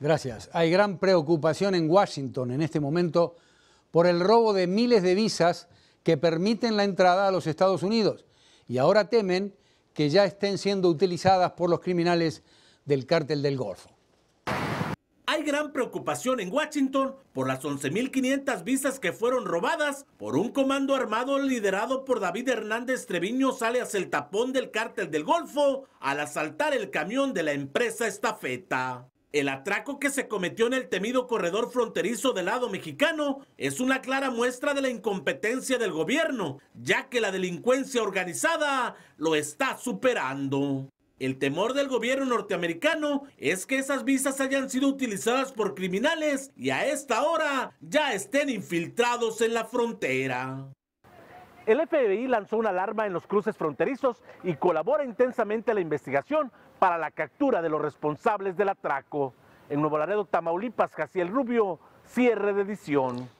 Gracias. Hay gran preocupación en Washington en este momento por el robo de miles de visas que permiten la entrada a los Estados Unidos y ahora temen que ya estén siendo utilizadas por los criminales del cártel del Golfo. Hay gran preocupación en Washington por las 11.500 visas que fueron robadas por un comando armado liderado por David Hernández Treviño sale hacia el tapón del cártel del Golfo al asaltar el camión de la empresa estafeta. El atraco que se cometió en el temido corredor fronterizo del lado mexicano es una clara muestra de la incompetencia del gobierno, ya que la delincuencia organizada lo está superando. El temor del gobierno norteamericano es que esas visas hayan sido utilizadas por criminales y a esta hora ya estén infiltrados en la frontera. El FBI lanzó una alarma en los cruces fronterizos y colabora intensamente en la investigación para la captura de los responsables del atraco. En Nuevo Laredo, Tamaulipas, el Rubio, cierre de edición.